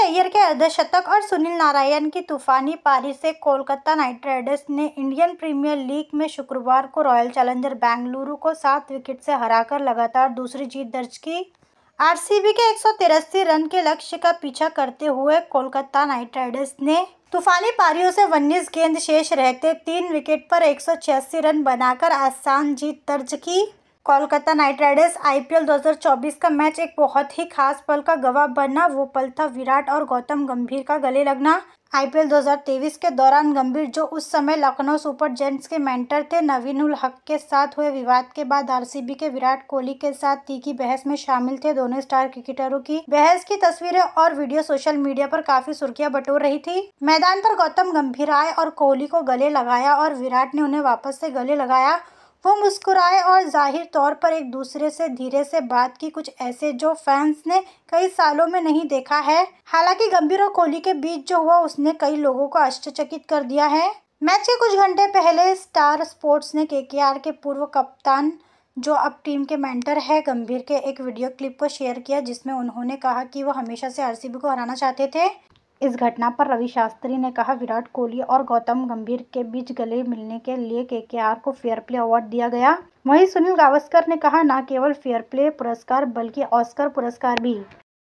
अय्यर के अर्धशतक और सुनील नारायण की तूफानी पारी से कोलकाता नाइट राइडर्स ने इंडियन प्रीमियर लीग में शुक्रवार को रॉयल चैलेंजर बेंगलुरु को सात विकेट से हराकर लगातार दूसरी जीत दर्ज की आरसीबी के एक रन के लक्ष्य का पीछा करते हुए कोलकाता नाइट राइडर्स ने तूफानी पारियों से उन्नीस गेंद शेष रहते तीन विकेट पर एक रन बनाकर आसान जीत दर्ज की कोलकाता नाइट राइडर्स आईपीएल 2024 का मैच एक बहुत ही खास पल का गवाह बना वो पल था विराट और गौतम गंभीर का गले लगना आईपीएल 2023 के दौरान गंभीर जो उस समय लखनऊ सुपर जेंट्स के मेंटर थे नवीन उल हक के साथ हुए विवाद के बाद आरसीबी के विराट कोहली के साथ तीखी बहस में शामिल थे दोनों स्टार क्रिकेटरों की बहस की तस्वीरें और वीडियो सोशल मीडिया पर काफी सुर्खियां बटोर रही थी मैदान पर गौतम गंभीर आए और कोहली को गले लगाया और विराट ने उन्हें वापस से गले लगाया वो मुस्कुराए और जाहिर तौर पर एक दूसरे से धीरे से बात की कुछ ऐसे जो फैंस ने कई सालों में नहीं देखा है हालांकि गंभीर और कोहली के बीच जो हुआ उसने कई लोगों को आश्चर्यचकित कर दिया है मैच के कुछ घंटे पहले स्टार स्पोर्ट्स ने के के पूर्व कप्तान जो अब टीम के मेंटर है गंभीर के एक वीडियो क्लिप को शेयर किया जिसमें उन्होंने कहा कि वो हमेशा से आरसीबी को हराना चाहते थे इस घटना पर रवि शास्त्री ने कहा विराट कोहली और गौतम गंभीर के बीच गले मिलने के लिए केकेआर को फेयर प्ले अवार्ड दिया गया वहीं सुनील गावस्कर ने कहा न केवल फेयर प्ले पुरस्कार बल्कि ऑस्कर पुरस्कार भी